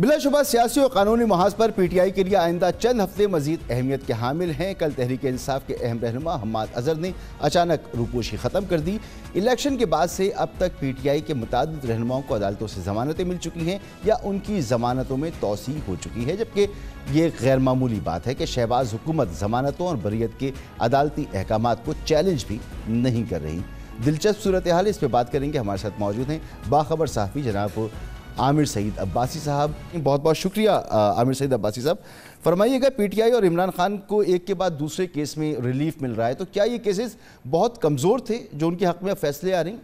बिलाशुबा सियासी और कानूनी महाज पर पीटीआई के लिए आइंदा चंद हफ्ते मजीद अहमियत के हामिल हैं कल तहरीक इंसाफ के अहम रहनुमा हमाद अजहर ने अचानक रूपोशी ख़त्म कर दी इलेक्शन के बाद से अब तक पीटीआई के मुतद रहनुमाओं को अदालतों से जमानतें मिल चुकी हैं या उनकी जमानतों में तोसी हो चुकी है जबकि ये गैर मामूली बात है कि शहबाज हुकूमत जमानतों और बरीत के अदालती अहकाम को चैलेंज भी नहीं कर रही दिलचस्प सूरत हाल इस पर बात करेंगे हमारे साथ मौजूद हैं बाखबर साहबी जनाब आमिर सईद अब्बासी साहब बहुत बहुत शुक्रिया आमिर सईद अब्बासी साहब फरमाइएगा पीटीआई और इमरान खान को एक के बाद दूसरे केस में रिलीफ मिल रहा है तो क्या ये केसेस बहुत कमज़ोर थे जो उनके हक़ में फैसले आ रही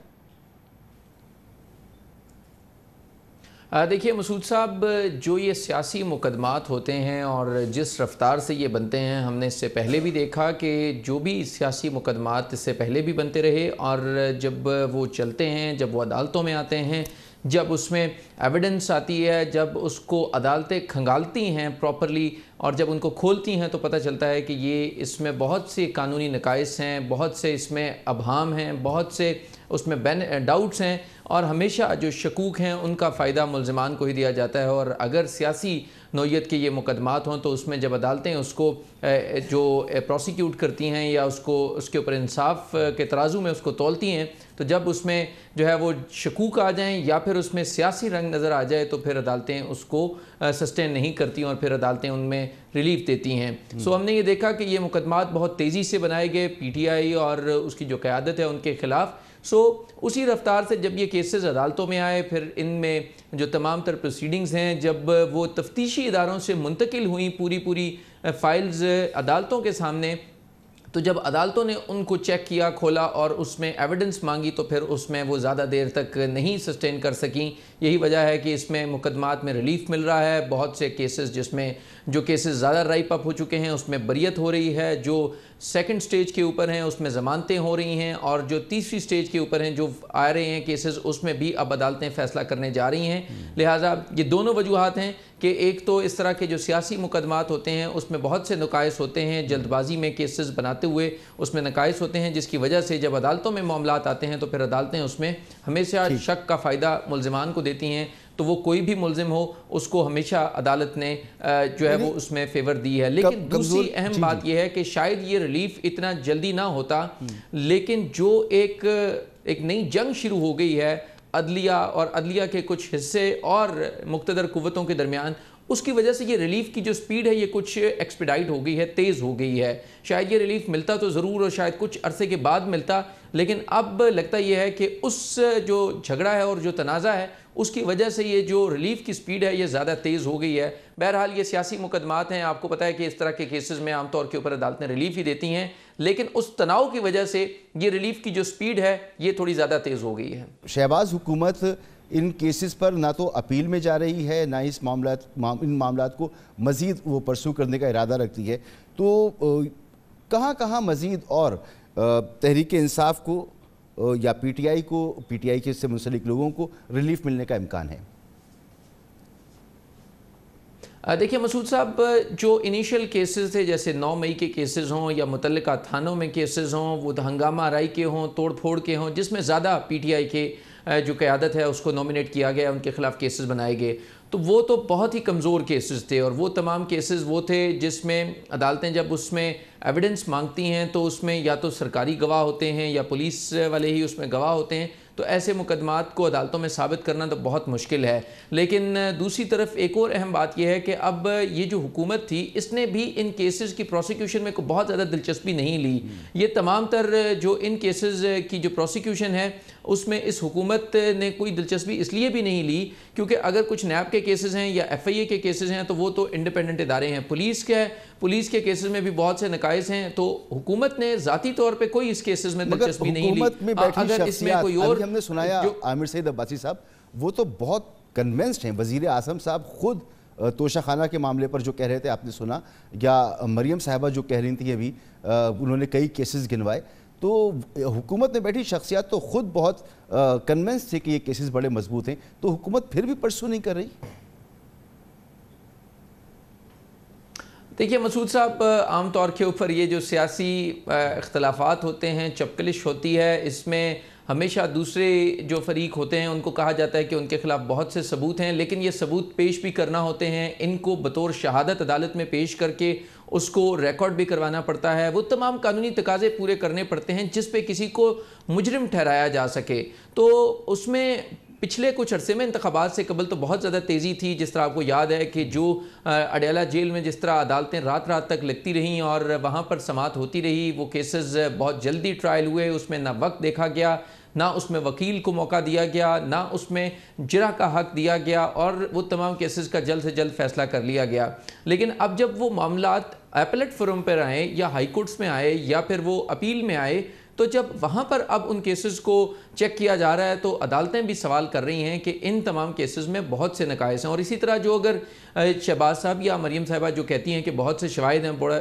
देखिए मसूद साहब जो ये सियासी मुकदमात होते हैं और जिस रफ्तार से ये बनते हैं हमने इससे पहले भी देखा कि जो भी सियासी मुकदमात इससे पहले भी बनते रहे और जब वो चलते हैं जब वो अदालतों में आते हैं जब उसमें एविडेंस आती है जब उसको अदालतें खंगालती हैं प्रॉपरली और जब उनको खोलती हैं तो पता चलता है कि ये इसमें बहुत से कानूनी नकाइस हैं बहुत से इसमें अभाम हैं बहुत से उसमें बेन डाउट्स eh, हैं और हमेशा जो शकूक हैं उनका फ़ायदा मुलजमान को ही दिया जाता है और अगर सियासी नोयत के ये मुकदमात हों तो उसमें जब अदालतें उसको जो प्रोसिक्यूट करती हैं या उसको उसके ऊपर इंसाफ के तराजू में उसको तोलती हैं तो जब उसमें जो है वो शकूक आ जाएँ या फिर उसमें सियासी रंग नज़र आ जाए तो फिर अदालतें उसको सस्टेन नहीं करती और फिर अदालतें उनमें रिलीफ देती हैं हम्म। सो हमने ये देखा कि ये मुकदमात बहुत तेज़ी से बनाए गए पी टी आई और उसकी जो क़्यादत है उनके ख़िलाफ़ सो उसी रफ्तार से जब ये केसेस अदालतों में आए फिर इनमें जो तमाम तर प्रोसीडिंग्स हैं जब वो तफ्तीशी इदारों से मुंतकिल हुई पूरी पूरी फ़ाइल्स अदालतों के सामने तो जब अदालतों ने उनको चेक किया खोला और उसमें एविडेंस मांगी तो फिर उसमें वो ज़्यादा देर तक नहीं सस्टेन कर सकें यही वजह है कि इसमें मुकदमात में रिलीफ मिल रहा है बहुत से केसेस जिसमें जो केसेस ज़्यादा राइप अप हो चुके हैं उसमें बरीत हो रही है जो सेकंड स्टेज के ऊपर हैं उसमें ज़मानतें हो रही हैं और जो तीसरी स्टेज के ऊपर हैं जो आ रहे हैं केसेज उसमें भी अब अदालतें फ़ैसला करने जा रही हैं लिहाजा ये दोनों वजूहत हैं कि एक तो इस तरह के जो सियासी मुकदमात होते हैं उसमें बहुत से नकायस होते हैं जल्दबाजी में केसेस बनाते हुए उसमें नकायस होते हैं जिसकी वजह से जब अदालतों में मामला आते हैं तो फिर अदालतें उसमें हमेशा शक का फ़ायदा मुलजमान को देती हैं तो वो कोई भी मुलजिम हो उसको हमेशा अदालत ने जो है वो उसमें फेवर दी है लेकिन दूसरी अहम बात यह है कि शायद ये रिलीफ इतना जल्दी ना होता हम्म। लेकिन जो एक एक नई जंग शुरू हो गई है अदलिया और अदलिया के कुछ हिस्से और मुख्तर कुतों के दरमियान उसकी वजह से ये रिलीफ की जो स्पीड है ये कुछ एक्सपीडाइट हो गई है तेज़ हो गई है शायद ये रिलीफ मिलता तो ज़रूर और शायद कुछ अरसे के बाद मिलता लेकिन अब लगता यह है कि उस जो झगड़ा है और जो तनाज़ा है उसकी वजह से ये जो रिलीफ की स्पीड है ये ज़्यादा तेज़ हो गई है बहरहाल ये सियासी मुकदमात हैं आपको पता है कि इस तरह के केसेस में आमतौर के ऊपर अदालतें रिलीफ ही देती हैं लेकिन उस तनाव की वजह से ये रिलीफ की जो स्पीड है ये थोड़ी ज़्यादा तेज़ हो गई है शहबाज हुकूमत इन केसेस पर ना तो अपील में जा रही है ना इस मामला इन मामला को मज़ीद वो परसू करने का इरादा रखती है तो कहाँ कहाँ मज़ीद और तहरीक इंसाफ को या पीटीआई को पीटीआई के से मुंसलिक लोगों को रिलीफ मिलने का इम्कान है देखिए मसूद साहब जो इनिशियल केसेस थे जैसे 9 मई के केसेस हों या मुतल थानों में केसेस हों वो हंगामा आरई के हों तोड़ फोड़ के हों जिसमें ज़्यादा पीटीआई के जो क़्यादत है उसको नॉमिनेट किया गया उनके खिलाफ केसेस बनाए गए तो वो तो बहुत ही कमज़ोर केसेस थे और वो तमाम केसेस वो थे जिसमें अदालतें जब उसमें एविडेंस मांगती हैं तो उसमें या तो सरकारी गवाह होते हैं या पुलिस वाले ही उसमें गवाह होते हैं तो ऐसे मुकदमात को अदालतों में साबित करना तो बहुत मुश्किल है लेकिन दूसरी तरफ एक और अहम बात यह है कि अब ये जो हुकूमत थी इसने भी इन केसेस की प्रोसिक्यूशन में को बहुत ज़्यादा दिलचस्पी नहीं ली ये तमाम तर जो इन केसेस की जो प्रोसिक्यूशन है उसमें इस हुकूमत ने कोई दिलचस्पी इसलिए भी नहीं ली क्योंकि अगर कुछ नैब के केसेस हैं या एफ आई ए के केसेस हैं तो वो तो इंडिपेंडेंट इदारे हैं पुलिस के पुलिस के केसेस में भी बहुत से नकायज हैं तो हुकूमत ने ज़ाती तौर पर कोई इस केसेस में दिलचस्पी नहीं ली अगर इसमें कोई और हमने सुनाया आमिर सईद अब्बासी साहब वो तो बहुत कन्वेंस्ड हैं वजीर आजम साहब खुद तोशा खाना के मामले पर जो कह रहे थे आपने सुना या मरियम साहबा जो कह रही थी अभी उन्होंने कई केसेस गिनवाए तो हुकूमत में बैठी शख्सियात तो ख़ुद बहुत कन्विंस थे कि ये केसेस बड़े मजबूत हैं तो हुकूमत फिर भी परसू नहीं कर रही देखिए मसूद साहब आम तौर के ऊपर ये जो सियासी इख्तलाफात होते हैं चपकलिश होती है इसमें हमेशा दूसरे जो फरीक होते हैं उनको कहा जाता है कि उनके खिलाफ बहुत से सबूत हैं लेकिन ये सबूत पेश भी करना होते हैं इनको बतौर शहादत अदालत में पेश करके उसको रिकॉर्ड भी करवाना पड़ता है वो तमाम कानूनी तकाजे पूरे करने पड़ते हैं जिस पे किसी को मुजरम ठहराया जा सके तो उसमें पिछले कुछ अरसे में इंतबात से कबल तो बहुत ज़्यादा तेज़ी थी जिस तरह आपको याद है कि जो अडेला जेल में जिस तरह अदालतें रात रात तक लगती रहीं और वहाँ पर समात होती रही वो केसेस बहुत जल्दी ट्रायल हुए उसमें ना वक्त देखा गया ना उसमें वकील को मौका दिया गया ना उसमें जरा का हक दिया गया और वो तमाम केसेस का जल्द से जल्द फैसला कर लिया गया लेकिन अब जब वो मामला एपलेट फोरम पर आए या हाई कोर्ट्स में आए या फिर वो अपील में आए तो जब वहाँ पर अब उन केसेस को चेक किया जा रहा है तो अदालतें भी सवाल कर रही हैं कि इन तमाम केसेस में बहुत से नकायस हैं और इसी तरह जो अगर शहबाज साहब या मरीम साहबा जो कहती हैं कि बहुत से शवाद हैं बड़ा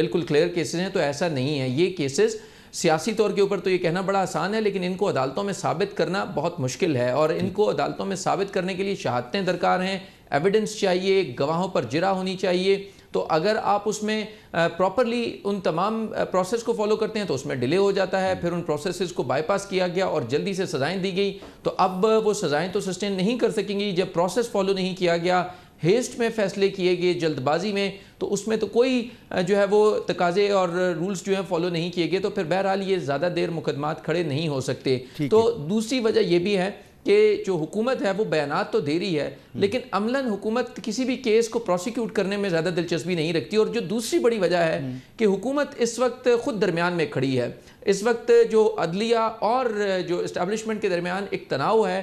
बिल्कुल क्लियर केसेस हैं तो ऐसा नहीं है ये केसेस सियासी तौर के ऊपर तो ये कहना बड़ा आसान है लेकिन इनको अदालतों में साबित करना बहुत मुश्किल है और इनको अदालतों में साबित करने के लिए शहादतें दरकार हैं एविडेंस चाहिए गवाहों पर जिरा होनी चाहिए तो अगर आप उसमें प्रॉपरली उन तमाम प्रोसेस को फॉलो करते हैं तो उसमें डिले हो जाता है फिर उन प्रोसेस को बाईपास किया गया और जल्दी से सज़ाएं दी गई तो अब वो सज़ाएं तो सस्टेन नहीं कर सकेंगी जब प्रोसेस फॉलो नहीं किया गया हेस्ट में फैसले किए गए जल्दबाजी में तो उसमें तो कोई जो है वो तकाजे और रूल्स जो हैं फॉलो नहीं किए गए तो फिर बहरहाल ये ज़्यादा देर मुकदमात खड़े नहीं हो सकते तो दूसरी वजह यह भी है कि जो हुकूमत है वो बयान तो दे रही है हम्म। लेकिन अमलन हुकूमत किसी भी केस को प्रोसिक्यूट करने में ज़्यादा दिलचस्पी नहीं रखती और जो दूसरी बड़ी वजह है हम्म। कि हुकूमत इस वक्त खुद दरमियान में खड़ी है इस वक्त जो अदलिया और जो इस्टबलिशमेंट के दरमियान एक तनाव है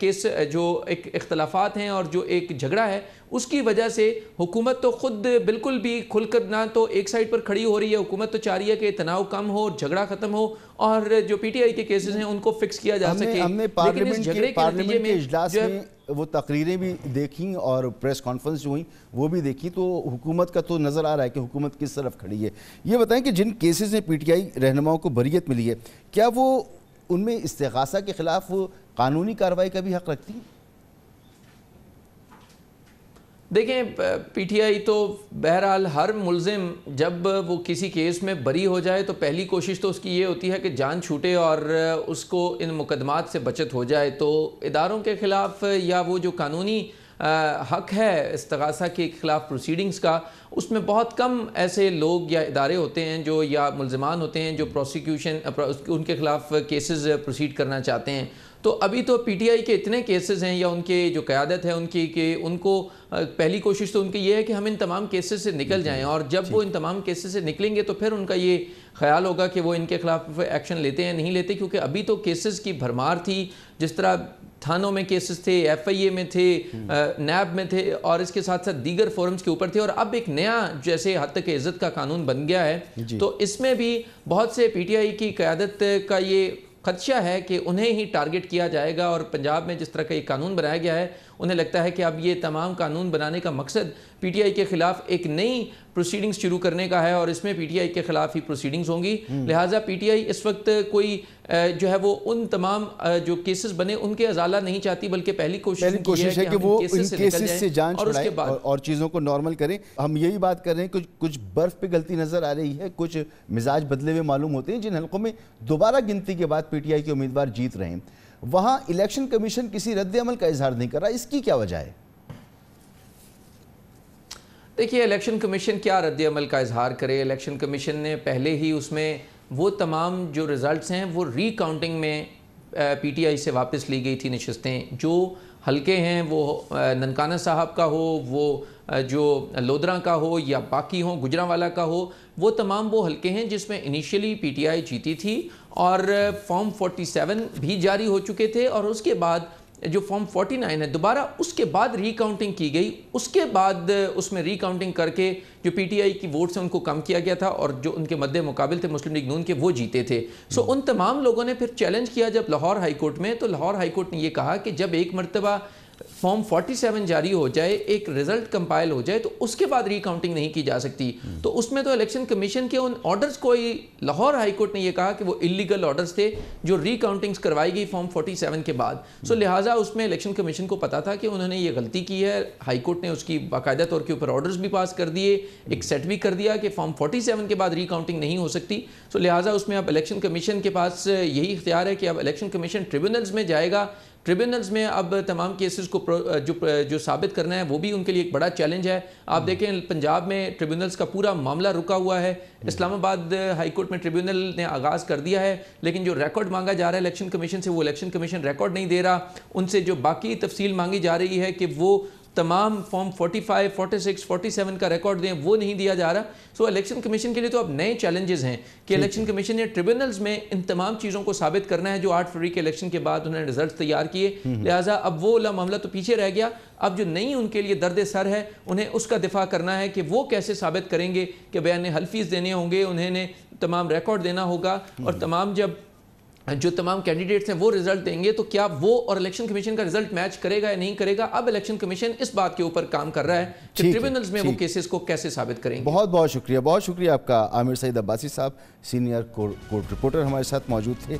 किस जो एक अख्तलाफात हैं और जो एक झगड़ा है उसकी वजह से हुकूमत तो ख़ुद बिल्कुल भी खुलकर ना तो एक साइड पर खड़ी हो रही है हुकूमत तो चाह रही है कि तनाव कम हो झगड़ा ख़त्म हो और जो पी आई के केसेज हैं उनको फिक्स किया जा हमने, सके हमने पार्लियामेंट के, पार्लियामेंट के इजलास में वो तकरीरें भी देखी और प्रेस कॉन्फ्रेंस जो हुई वो भी देखी तो हुकूमत का तो नज़र आ रहा है कि हुकूमत किस तरफ खड़ी है ये बताएं कि जिन केसेस में पीटीआई रहनुमाओं को बरीत मिली है क्या वो उनमें इस्तेगासा के ख़िलाफ़ कानूनी कार्रवाई का भी हक रखती है देखें पीटीआई तो बहरहाल हर मुलजिम जब वो किसी केस में बरी हो जाए तो पहली कोशिश तो उसकी ये होती है कि जान छूटे और उसको इन मुकदमात से बचत हो जाए तो इदारों के ख़िलाफ़ या वो जो कानूनी हक है इसगासा के ख़िलाफ़ प्रोसीडिंग्स का उसमें बहुत कम ऐसे लोग या इदारे होते हैं जो या मुलजमान होते हैं जो प्रोसिक्यूशन उनके ख़िलाफ़ केसेस प्रोसीड करना चाहते हैं तो अभी तो पीटीआई के इतने केसेस हैं या उनके जो क़्यादत है उनकी कि उनको पहली कोशिश तो उनकी ये है कि हम इन तमाम केसेस से निकल जाएं और जब वो इन तमाम केसेस से निकलेंगे तो फिर उनका ये ख्याल होगा कि वो इनके खिलाफ एक्शन लेते हैं नहीं लेते क्योंकि अभी तो केसेस की भरमार थी जिस तरह थानों में केसेस थे एफआईए में थे नैब हम्म। में थे और इसके साथ साथ दीगर फोरम्स के ऊपर थे और अब एक नया जैसे हद तक इज़्ज़त का कानून बन गया है तो इसमें भी बहुत से पीटीआई की क़्यादत का ये खदशा है कि उन्हें ही टारगेट किया जाएगा और पंजाब में जिस तरह का ये कानून बनाया गया है उन्हें लगता है कि अब ये तमाम कानून बनाने का मकसद पीटीआई के खिलाफ एक नई प्रोसीडिंग्स शुरू करने का है और इसमें पीटीआई के खिलाफ ही प्रोसीडिंग्स होंगी हम्म। लिहाजा पीटीआई इस वक्त कोई जो है वो उन तमाम जो केसेस बने उनके अजाला नहीं चाहती बल्कि पहली कोशिश पहली कोशिश है कि, कि वो इन केसेस से, जांच और और, और चीज़ों को नॉर्मल करें हम यही बात कर रहे हैं कुछ कुछ बर्फ पे गलती नजर आ रही है कुछ मिजाज बदले हुए मालूम होते हैं जिन हल्कों में दोबारा गिनती के बाद पीटीआई के उम्मीदवार जीत रहे हैं वहां इलेक्शन कमीशन किसी रद्द अमल का इजहार नहीं कर रहा इसकी क्या वजह है देखिए इलेक्शन कमीशन क्या रद्द अमल का इजहार करे इलेक्शन कमीशन ने पहले ही उसमें वो तमाम जो रिज़ल्ट हैं वो रिकाउंटिंग में पी टी आई से वापस ली गई थी नशस्तें जो हल्के हैं वो ननकाना साहब का हो वो जो लोधरा का हो या बाकी हो गुजरावाला का हो वो तमाम वो हल्के हैं जिसमें इनिशियली पीटीआई जीती थी और फॉर्म 47 भी जारी हो चुके थे और उसके बाद जो फॉर्म 49 है दोबारा उसके बाद रिकाउंटिंग की गई उसके बाद उसमें रिकाउंटिंग करके जो पीटीआई की वोट्स हैं उनको कम किया गया था और जो उनके मद्दे मुकाबले थे मुस्लिम लीग नून के वो जीते थे सो उन तमाम लोगों ने फिर चैलेंज किया जब लाहौर हाईकोर्ट में तो लाहौर हाईकोर्ट ने ये कहा कि जब एक मरतबा फॉर्म 47 जारी हो जाए एक रिजल्ट कंपाइल हो जाए तो उसके बाद रिकाउंटिंग नहीं की जा सकती तो उसमें तो इलेक्शन कमीशन के उन ऑर्डर्स को ही लाहौर हाईकोर्ट ने यह कहा कि वो इलीगल ऑर्डर्स थे जो रिकाउंटिंग्स करवाई गई फॉर्म 47 के बाद सो लिहाजा उसमें इलेक्शन कमीशन को पता था कि उन्होंने ये गलती की है हाईकोर्ट ने उसकी बाकायदा तौर के ऊपर ऑर्डर्स भी पास कर दिए एक सेट भी कर दिया कि फॉर्म फोर्टी के बाद रिकाउंटिंग नहीं हो सकती सो लिहाजा उसमें अब इलेक्शन कमीशन के पास यही इख्तियार है कि अब इलेक्शन कमीशन ट्रिब्यूनल्स में जाएगा ट्रिब्यूनल्स में अब तमाम केसेस को जो जो साबित करना है वो भी उनके लिए एक बड़ा चैलेंज है आप हम्म। देखें पंजाब में ट्रिब्यूनल्स का पूरा मामला रुका हुआ है हम्म। इस्लामाबाद हाईकोर्ट में ट्रिब्यूनल ने आगाज़ कर दिया है लेकिन जो रिकॉर्ड मांगा जा रहा है इलेक्शन कमीशन से वो इलेक्शन कमीशन रिकॉर्ड नहीं दे रहा उनसे जो बाकी तफसील मांगी जा रही है कि वो तमाम फॉर्म 45, 46, 47 का रिकॉर्ड दें वो नहीं दिया जा रहा सो इलेक्शन कमीशन के लिए तो अब नए चैलेंजेस हैं कि इलेक्शन कमीशन ने ट्रिब्यूनल्स में इन तमाम चीज़ों को साबित करना है जो आठ फरवरी के इलेक्शन के बाद उन्होंने रिजल्ट तैयार किए हम्म, हम्म। लिहाजा अब वो वाला मामला तो पीछे रह गया अब जो नई उनके लिए दर्द सर है उन्हें उसका दिफा करना है कि वो कैसे साबित करेंगे कि बयान हल्फीज देने होंगे उन्हें तमाम रिकॉर्ड देना होगा हम्म। और तमाम जब जो तमाम कैंडिडेट्स हैं वो रिजल्ट देंगे तो क्या वो और इलेक्शन कमीशन का रिजल्ट मैच करेगा या नहीं करेगा अब इलेक्शन कमीशन इस बात के ऊपर काम कर रहा है कि ट्रिब्यूनल्स में वो केसेस को कैसे साबित करेंगे बहुत बहुत शुक्रिया बहुत शुक्रिया आपका आमिर सईद अब्बासी साहब सीनियर कोर्ट रिपोर्टर हमारे साथ मौजूद थे